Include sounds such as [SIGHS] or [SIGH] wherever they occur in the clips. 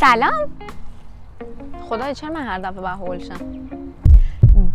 سلام خدای چرا من هر دفعه به هولشم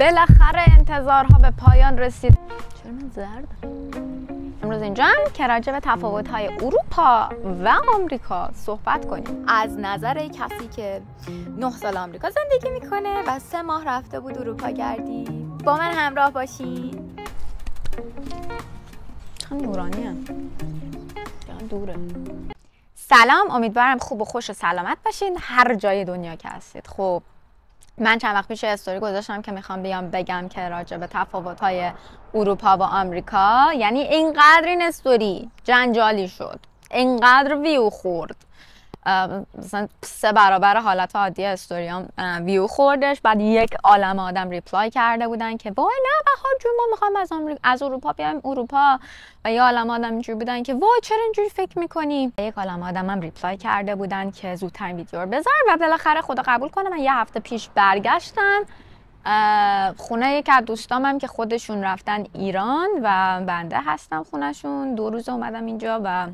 بالاخره انتظارها به پایان رسید چرا من امروز اینجا هم که راجع به های اروپا و آمریکا صحبت کنیم از نظر کسی که نه سال آمریکا زندگی میکنه و سه ماه رفته بود اروپا گردی با من همراه باشین چند نورانی هم دوره سلام امیدوارم خوب و خوش و سلامت باشین هر جای دنیا که هستید خب من چند وقت پیش استوری گذاشتم که میخوام بیام بگم که راجع به تفاوت های اروپا و آمریکا یعنی اینقدر این استوری جنجالی شد اینقدر ویو خورد مثلا سه برابر حالت عادی استوریام ویو خوردش بعد یک عالم آدم ریپلای کرده بودن که وای نه بهار جون ما میخوام از از اروپا بیایم اروپا و یه عالم آدم اینجوری بودن که وای چرا اینجوری فکر میکنی یک عالم آدم هم ریپلای کرده بودن که زودتر ویدیو رو بذار و بالاخره خدا قبول کنم من یه هفته پیش برگشتم خونه یک از دوستامم که خودشون رفتن ایران و بنده هستم خونهشون دو روز اومدم اینجا و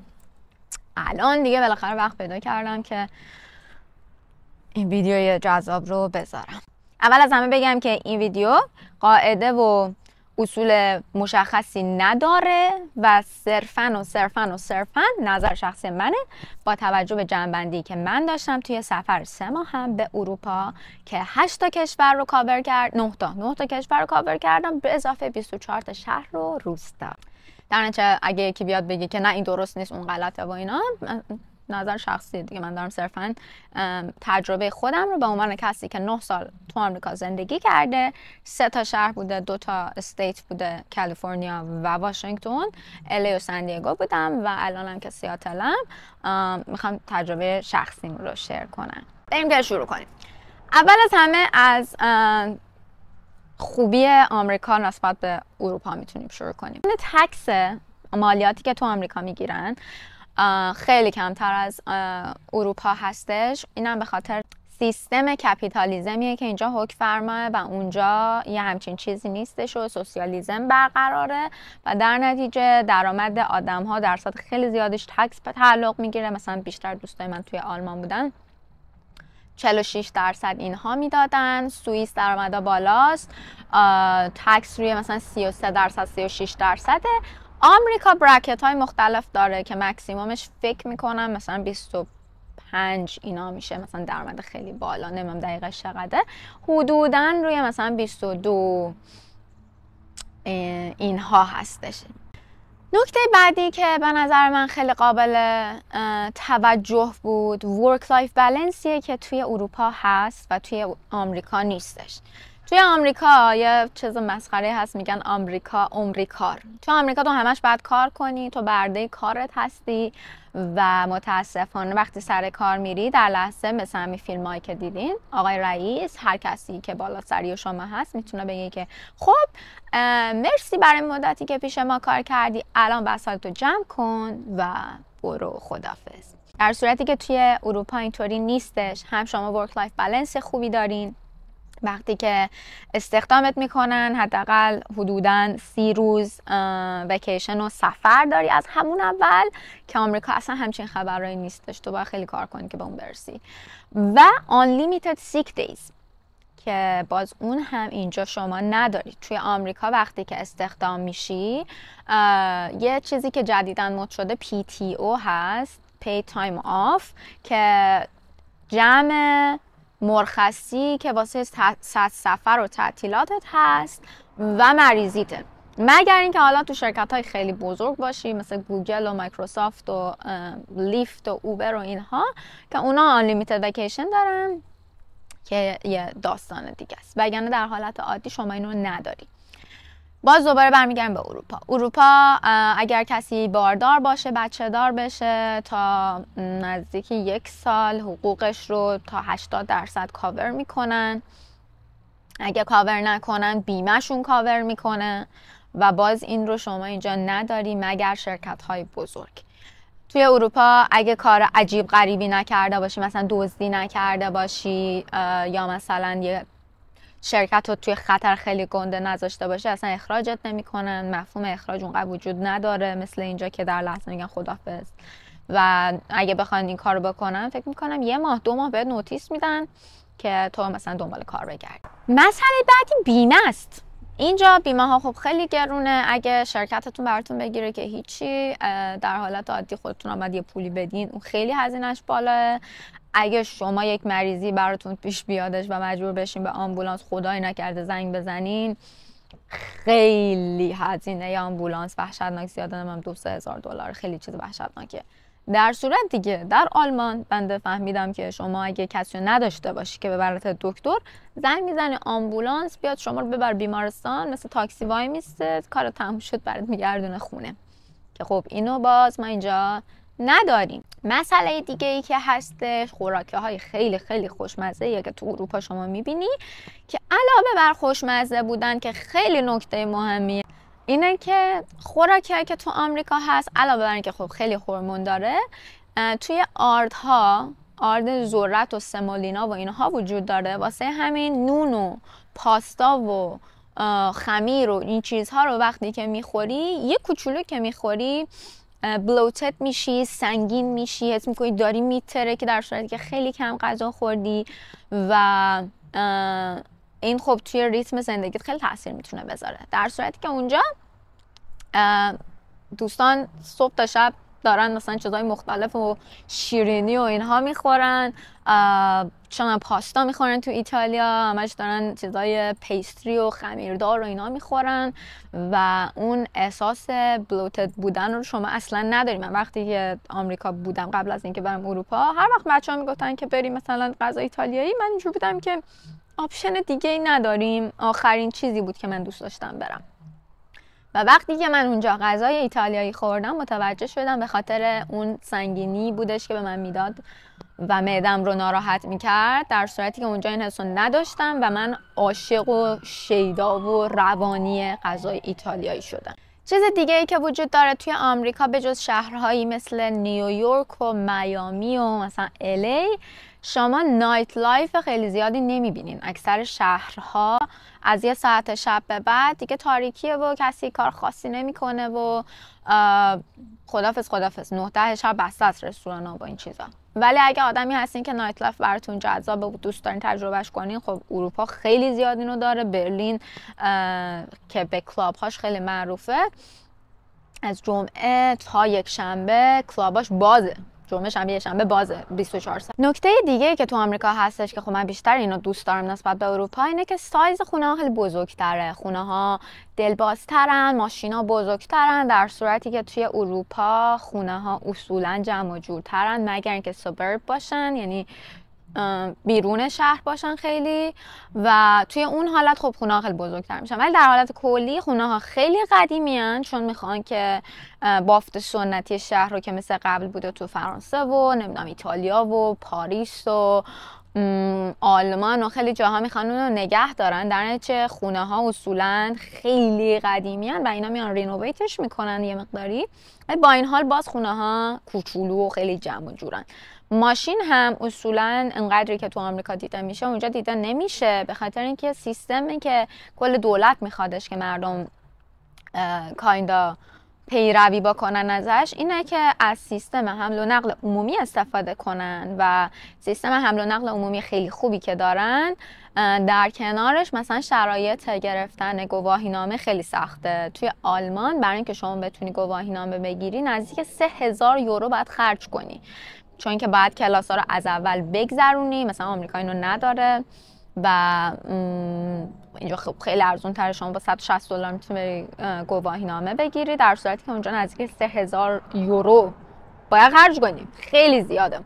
الان دیگه بالاخره وقت پیدا کردم که این ویدیوی جذاب رو بذارم اول از همه بگم که این ویدیو قاعده و اصول مشخصی نداره و صرفن و صرفن و صرفن نظر شخصی منه با توجه به جنبندی که من داشتم توی سفر سه ماه هم به اروپا که 8 تا کشور رو کاور کرد 9 تا نه تا کشور رو کاور کردم به اضافه 24 تا شهر رو روستا در نتیجه اگه یکی بیاد بگه که نه این درست نیست اون غلطه و اینا نظر شخصی دیگه من دارم صرفا تجربه خودم رو به عنوان کسی که 9 سال تو آمریکا زندگی کرده سه تا شهر بوده دو تا استیت بوده کالیفرنیا و واشنگتن الی و دیگو بودم و الانم که سیاتلم میخوام تجربه شخصیم رو شیر کنم بریم که شروع کنیم اول از همه از خوبی آمریکا نسبت به اروپا میتونیم شروع کنیم تکس مالیاتی که تو آمریکا میگیرن خیلی کمتر از اروپا هستش اینم به خاطر سیستم کپیتالیزمیه که اینجا حکم فرماه و اونجا یه همچین چیزی نیستش و سوسیالیزم برقراره و در نتیجه درآمد آدم ها درصد خیلی زیادش تکس به تعلق میگیره مثلا بیشتر دوستای من توی آلمان بودن 46 درصد اینها میدادن سوئیس درآمدا بالاست تکس روی مثلا 33 درصد 36 درصده آمریکا برکت های مختلف داره که مکسیمومش فکر میکنم مثلا 25 اینا میشه مثلا درآمد خیلی بالا نمیم دقیقه چقدره حدودا روی مثلا 22 اینها هستش نکته بعدی که به نظر من خیلی قابل توجه بود ورک لایف بلنسیه که توی اروپا هست و توی آمریکا نیستش توی آمریکا یه چیز مسخره هست میگن آمریکا عمری کار تو آمریکا تو همش باید کار کنی تو برده کارت هستی و متاسفانه وقتی سر کار میری در لحظه مثل همین فیلم هایی که دیدین آقای رئیس هر کسی که بالا سری شما هست میتونه بگه که خب مرسی برای مدتی که پیش ما کار کردی الان تو جمع کن و برو خدافز در صورتی که توی اروپا اینطوری نیستش هم شما ورک لایف بلنس خوبی دارین وقتی که استخدامت میکنن حداقل حدودا سی روز وکیشن و سفر داری از همون اول که آمریکا اصلا همچین خبرهایی نیستش تو باید خیلی کار کنی که به اون برسی و unlimited sick days که باز اون هم اینجا شما نداری توی آمریکا وقتی که استخدام میشی یه چیزی که جدیدا مد شده PTO هست pay time off که جمع مرخصی که واسه سفر و تعطیلاتت هست و مریضیته مگر اینکه حالا تو شرکت های خیلی بزرگ باشی مثل گوگل و مایکروسافت و لیفت و اوبر و اینها که اونا آنلیمیتد وکیشن دارن که یه داستان دیگه است وگرنه در حالت عادی شما اینو ندارید باز دوباره برمیگردیم به اروپا اروپا اگر کسی باردار باشه بچه دار بشه تا نزدیک یک سال حقوقش رو تا 80 درصد کاور میکنن اگه کاور نکنن بیمهشون کاور میکنه و باز این رو شما اینجا نداری مگر شرکت های بزرگ توی اروپا اگه کار عجیب غریبی نکرده باشی مثلا دزدی نکرده باشی یا مثلا یه شرکت رو توی خطر خیلی گنده نذاشته باشه اصلا اخراجت نمیکنن مفهوم اخراج اونقدر وجود نداره مثل اینجا که در لحظه میگن خدافظ و اگه بخوان این کارو بکنن فکر میکنم یه ماه دو ماه به نوتیس میدن که تو مثلا دنبال کار بگرد مسئله بعدی بیمه است اینجا بیمه ها خب خیلی گرونه اگه شرکتتون براتون بگیره که هیچی در حالت عادی خودتون آمد یه پولی بدین اون خیلی هزینهش بالاه اگه شما یک مریضی براتون پیش بیادش و مجبور بشین به آمبولانس خدای نکرده زنگ بزنین خیلی هزینه آمبولانس وحشتناک زیاده من دو سه هزار دلار خیلی چیز وحشتناکه در صورت دیگه در آلمان بنده فهمیدم که شما اگه کسی نداشته باشی که به ببرت دکتر زنگ میزنه آمبولانس بیاد شما رو ببر بیمارستان مثل تاکسی وای میسته کار تموم شد برات میگردونه خونه که خب اینو باز ما اینجا نداریم مسئله دیگه ای که هستش خوراکه های خیلی خیلی خوشمزه یا که تو اروپا شما میبینی که علاوه بر خوشمزه بودن که خیلی نکته مهمیه اینه که خوراکی که تو آمریکا هست علاوه بر اینکه خب خیلی خورمون داره توی آردها آرد ذرت و سمولینا و اینها وجود داره واسه همین نون و پاستا و خمیر و این چیزها رو وقتی که میخوری یه کوچولو که میخوری بلوتت میشی سنگین میشی حس میکنی داری میتره که در صورتی که خیلی کم غذا خوردی و این خب توی ریتم زندگیت خیلی تاثیر میتونه بذاره در صورتی که اونجا دوستان صبح تا شب دارن مثلا چیزای مختلف و شیرینی و اینها میخورن چون پاستا میخورن تو ایتالیا همش دارن چیزای پیستری و خمیردار و اینا میخورن و اون احساس بلوتد بودن رو شما اصلا نداریم من وقتی که آمریکا بودم قبل از اینکه برم اروپا هر وقت بچه ها میگفتن که بریم مثلا غذا ایتالیایی من اینجور بودم که آپشن دیگه ای نداریم آخرین چیزی بود که من دوست داشتم برم و وقتی که من اونجا غذای ایتالیایی خوردم متوجه شدم به خاطر اون سنگینی بودش که به من میداد و معدم رو ناراحت میکرد در صورتی که اونجا این حسو نداشتم و من عاشق و شیدا و روانی غذای ایتالیایی شدم چیز دیگه ای که وجود داره توی آمریکا به جز شهرهایی مثل نیویورک و میامی و مثلا الی شما نایت لایف خیلی زیادی نمیبینین اکثر شهرها از یه ساعت شب به بعد دیگه تاریکیه و کسی کار خاصی نمیکنه و خدافز خدافز نه ده شب بسته از رستوران ها با این چیزا ولی اگه آدمی هستین که نایت لایف براتون جذاب و دوست دارین تجربهش کنین خب اروپا خیلی زیاد اینو داره برلین که به کلاب هاش خیلی معروفه از جمعه تا یک شنبه کلاباش بازه جمعه شنبه یه شنبه باز 24 ساعت نکته دیگه که تو آمریکا هستش که خب من بیشتر اینو دوست دارم نسبت به اروپا اینه که سایز خونه ها خیلی بزرگتره خونه ها دلبازترن ماشینا بزرگترن در صورتی که توی اروپا خونه ها اصولا جمع و جورترن مگر اینکه سوبرب باشن یعنی بیرون شهر باشن خیلی و توی اون حالت خب خونه ها خیلی بزرگتر میشن ولی در حالت کلی خونه ها خیلی قدیمی چون میخوان که بافت سنتی شهر رو که مثل قبل بوده تو فرانسه و نمیدونم ایتالیا و پاریس و آلمان و خیلی جاها میخوان اون رو نگه دارن در نتیجه خونه ها اصولا خیلی قدیمی هن و اینا میان رینوویتش میکنن یه مقداری ولی با این حال باز خونه ها کوچولو و خیلی جمع و جورن ماشین هم اصولا انقدری که تو آمریکا دیده میشه اونجا دیده نمیشه به خاطر اینکه سیستمی که کل دولت میخوادش که مردم کایندا پیروی بکنن ازش اینه که از سیستم حمل و نقل عمومی استفاده کنن و سیستم حمل و نقل عمومی خیلی خوبی که دارن در کنارش مثلا شرایط گرفتن گواهی نامه خیلی سخته توی آلمان برای اینکه شما بتونی گواهی نامه بگیری نزدیک 3000 یورو باید خرج کنی چون که باید کلاس ها رو از اول بگذرونی مثلا آمریکا اینو نداره و اینجا خب خیلی ارزون تر شما با 160 دلار میتونی بری گواهی بگیری در صورتی که اونجا نزدیک 3000 یورو باید خرج کنی خیلی زیاده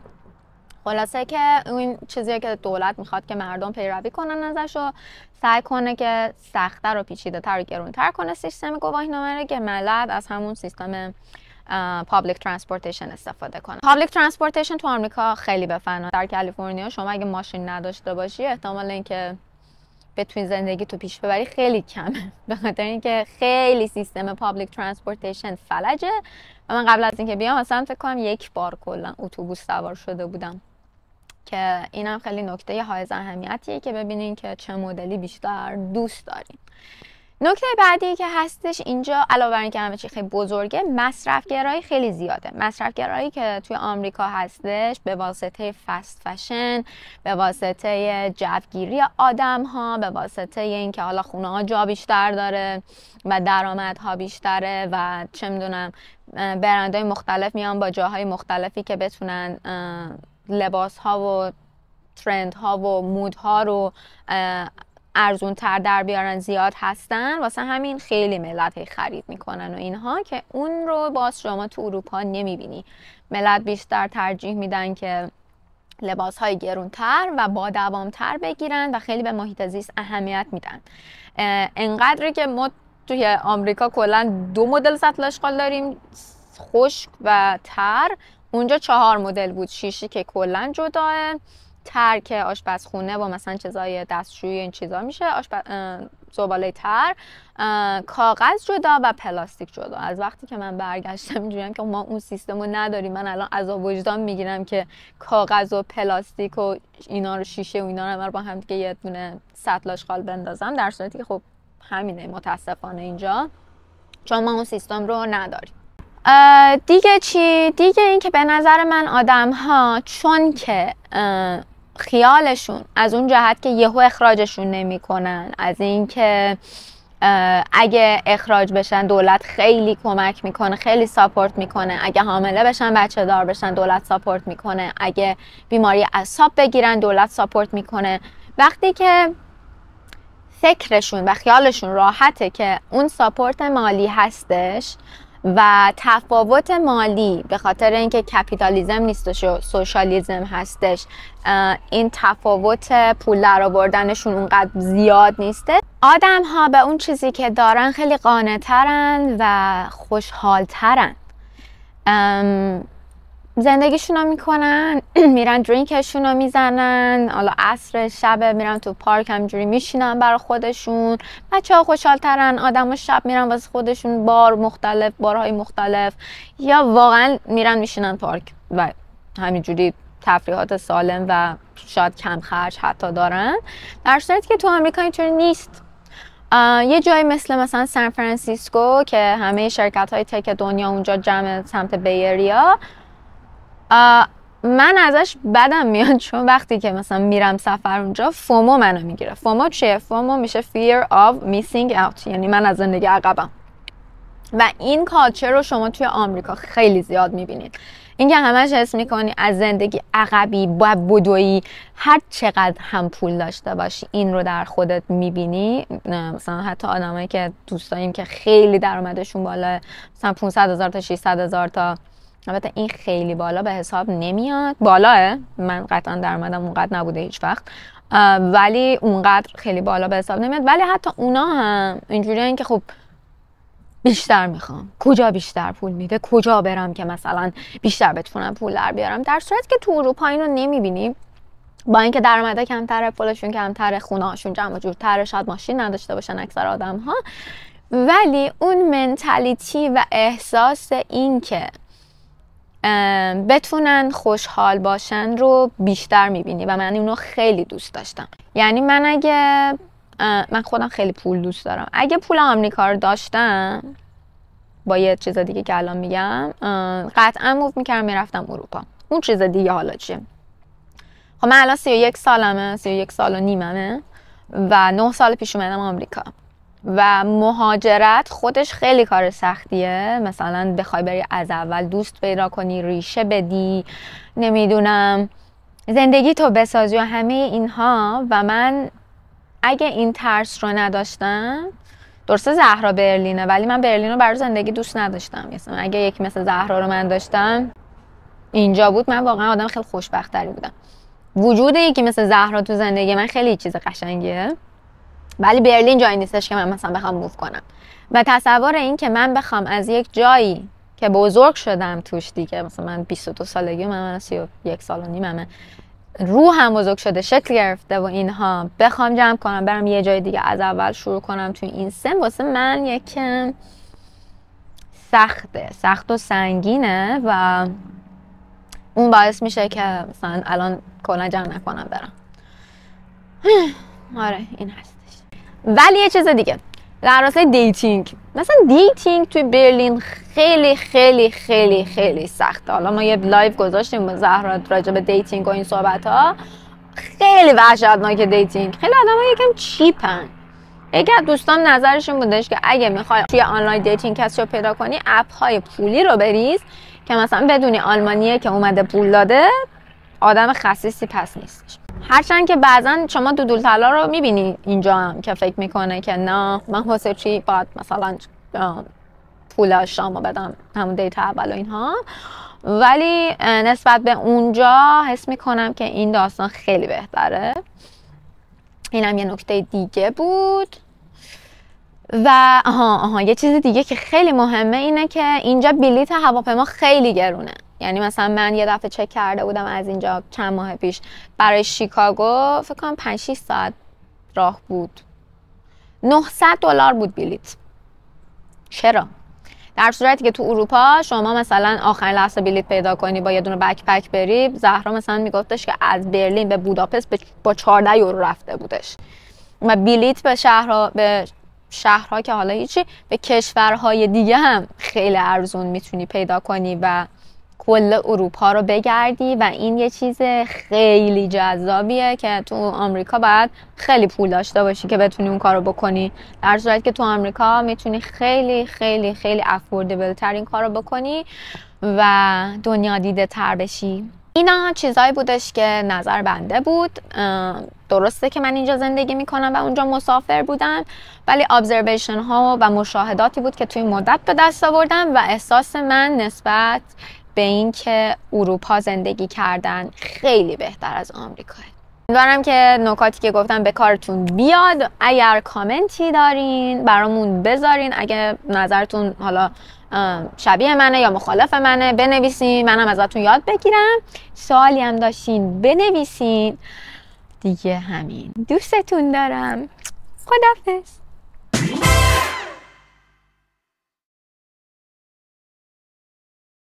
خلاصه که این چیزیه که دولت میخواد که مردم پیروی کنن ازش و سعی کنه که سختتر و پیچیده تر و گرونتر کنه سیستم گواهی نامه که ملت از همون سیستم پابلیک ترانسپورتیشن استفاده کنن پابلیک ترانسپورتیشن تو آمریکا خیلی به در کالیفرنیا شما اگه ماشین نداشته باشی احتمال اینکه بتونی زندگی تو پیش ببری خیلی کمه [LAUGHS] به خاطر اینکه خیلی سیستم پابلیک ترانسپورتیشن فلجه و من قبل از اینکه بیام اصلا فکر کنم یک بار کلا اتوبوس سوار شده بودم که اینم خیلی نکته های اهمیتیه که ببینین که چه مدلی بیشتر دوست دارین نکته بعدی که هستش اینجا علاوه بر اینکه همه چی خیلی بزرگه مصرف گرایی خیلی زیاده مصرف گرایی که توی آمریکا هستش به واسطه فست فشن به واسطه جوگیری آدم ها به واسطه اینکه حالا خونه ها جا بیشتر داره و ها بیشتره و چه میدونم برندهای مختلف میان با جاهای مختلفی که بتونن لباس ها و ترند ها و مود ها رو ارزون تر در بیارن زیاد هستن واسه همین خیلی ملت خرید میکنن و اینها که اون رو باز شما تو اروپا نمیبینی ملت بیشتر ترجیح میدن که لباس های گرونتر و با تر بگیرن و خیلی به محیط زیست اهمیت میدن انقدر که ما توی آمریکا کلا دو مدل سطل اشغال داریم خشک و تر اونجا چهار مدل بود شیشی که کلا جداه ترک آشپزخونه با مثلا چیزای دستشویی این چیزا میشه آشپز زباله تر کاغذ جدا و پلاستیک جدا از وقتی که من برگشتم اینجوریم که ما اون سیستم رو نداریم من الان از وجدان میگیرم که کاغذ و پلاستیک و اینا رو شیشه و اینا رو, با هم دیگه یه دونه سطل آشغال بندازم در صورتی که خب همینه متاسفانه اینجا چون ما اون سیستم رو نداریم دیگه چی؟ دیگه این به نظر من آدم ها چون که خیالشون از اون جهت که یهو اخراجشون نمیکنن از اینکه اگه اخراج بشن دولت خیلی کمک میکنه خیلی ساپورت میکنه اگه حامله بشن بچه دار بشن دولت ساپورت میکنه اگه بیماری اصاب بگیرن دولت ساپورت میکنه وقتی که فکرشون و خیالشون راحته که اون ساپورت مالی هستش و تفاوت مالی به خاطر اینکه کپیتالیزم نیستش و سوشالیزم هستش این تفاوت پول در آوردنشون اونقدر زیاد نیسته آدم ها به اون چیزی که دارن خیلی قانه ترن و خوشحال ترن زندگیشون رو میکنن [CLEARS THROAT] میرن درینکشون رو میزنن حالا عصر شب میرن تو پارک همجوری میشینن برا خودشون بچه ها خوشحالترن آدم و شب میرن واسه خودشون بار مختلف بارهای مختلف یا واقعا میرن میشینن پارک و همینجوری تفریحات سالم و شاید کم خرج حتی دارن در صورتی که تو آمریکا اینطوری نیست یه جایی مثل مثلا سان فرانسیسکو که همه شرکت های تک دنیا اونجا جمع سمت بیریا من ازش بدم میاد چون وقتی که مثلا میرم سفر اونجا فومو منو میگیره فومو چیه فومو میشه fear of missing out یعنی من از زندگی عقبم و این کالچر رو شما توی آمریکا خیلی زیاد میبینید اینکه همش حس میکنی از زندگی عقبی و بدویی هر چقدر هم پول داشته باشی این رو در خودت میبینی مثلا حتی آدمایی که دوستاییم که خیلی درآمدشون بالا مثلا 500 هزار تا 600 هزار تا البته این خیلی بالا به حساب نمیاد بالاه من قطعا درآمدم اونقدر نبوده هیچ وقت ولی اونقدر خیلی بالا به حساب نمیاد ولی حتی اونا هم اینجوری که خب بیشتر میخوام کجا بیشتر پول میده کجا برم که مثلا بیشتر بتونم پول در بیارم در صورت که تو اروپا اینو نمیبینیم با اینکه درآمده کمتره پولشون کمتره خونهاشون جمع جورتره شاید ماشین نداشته باشن اکثر آدم ها ولی اون منتالیتی و احساس این که بتونن خوشحال باشن رو بیشتر میبینی و من اونو خیلی دوست داشتم یعنی من اگه من خودم خیلی پول دوست دارم اگه پول آمریکا رو داشتم با یه چیز دیگه که الان میگم قطعا موف میکردم میرفتم اروپا اون چیز دیگه حالا چیه خب من الان 31 سالمه 31 سال و نیممه و 9 سال پیش اومدم آمریکا و مهاجرت خودش خیلی کار سختیه مثلا بخوای بری از اول دوست پیدا کنی ریشه بدی نمیدونم زندگی تو بسازی و همه اینها و من اگه این ترس رو نداشتم درسته زهرا برلینه ولی من برلین رو برای زندگی دوست نداشتم مثلا یعنی اگه یکی مثل زهرا رو من داشتم اینجا بود من واقعا آدم خیلی خوشبختری بودم وجود یکی مثل زهرا تو زندگی من خیلی چیز قشنگیه ولی برلین جایی نیستش که من مثلا بخوام موو کنم و تصور این که من بخوام از یک جایی که بزرگ شدم توش دیگه مثلا من 22 سالگی من من 31 سال و نیممه روح هم بزرگ شده شکل گرفته و اینها بخوام جمع کنم برم یه جای دیگه از اول شروع کنم تو این سن واسه من یکم سخته سخت و سنگینه و اون باعث میشه که مثلا الان کلا جمع نکنم برم [SIGHS] آره این هست ولی یه چیز دیگه در راستای دیتینگ مثلا دیتینگ توی برلین خیلی خیلی خیلی خیلی سخته حالا ما یه لایف گذاشتیم با زهرات راجع به دیتینگ و این صحبت ها خیلی وحشتناک دیتینگ خیلی آدم ها یکم چیپن یکی از دوستان نظرشون بودش که اگه میخوای توی آنلاین دیتینگ کسی رو پیدا کنی اپ های پولی رو بریز که مثلا بدونی آلمانیه که اومده پول داده آدم خصیصی پس نیستش هرچند که بعضا شما دودول طلا رو میبینی اینجا هم که فکر میکنه که نه من واسه چی باید مثلا پول شما بدم همون دیتا اول و اینها ولی نسبت به اونجا حس میکنم که این داستان خیلی بهتره اینم یه نکته دیگه بود و آها آها یه چیز دیگه که خیلی مهمه اینه که اینجا بلیت هواپیما خیلی گرونه یعنی مثلا من یه دفعه چک کرده بودم از اینجا چند ماه پیش برای شیکاگو فکر کنم 5 ساعت راه بود 900 دلار بود بلیت چرا در صورتی که تو اروپا شما مثلا آخرین لحظه بلیت پیدا کنی با یه دونه پک بری زهرا مثلا میگفتش که از برلین به بوداپست با 14 یورو رفته بودش و بلیت به شهرها به شهرها که حالا هیچی به کشورهای دیگه هم خیلی ارزون میتونی پیدا کنی و کل اروپا رو بگردی و این یه چیز خیلی جذابیه که تو آمریکا باید خیلی پول داشته باشی که بتونی اون کارو بکنی در صورت که تو آمریکا میتونی خیلی خیلی خیلی افوردبل تر این کارو بکنی و دنیا دیده تر بشی اینا چیزایی بودش که نظر بنده بود درسته که من اینجا زندگی میکنم و اونجا مسافر بودم ولی ابزرویشن ها و مشاهداتی بود که توی مدت به دست آوردم و احساس من نسبت به اینکه اروپا زندگی کردن خیلی بهتر از آمریکا. امیدوارم که نکاتی که گفتم به کارتون بیاد اگر کامنتی دارین برامون بذارین اگه نظرتون حالا شبیه منه یا مخالف منه بنویسین منم ازتون یاد بگیرم سوالی هم داشتین بنویسین دیگه همین دوستتون دارم خدافز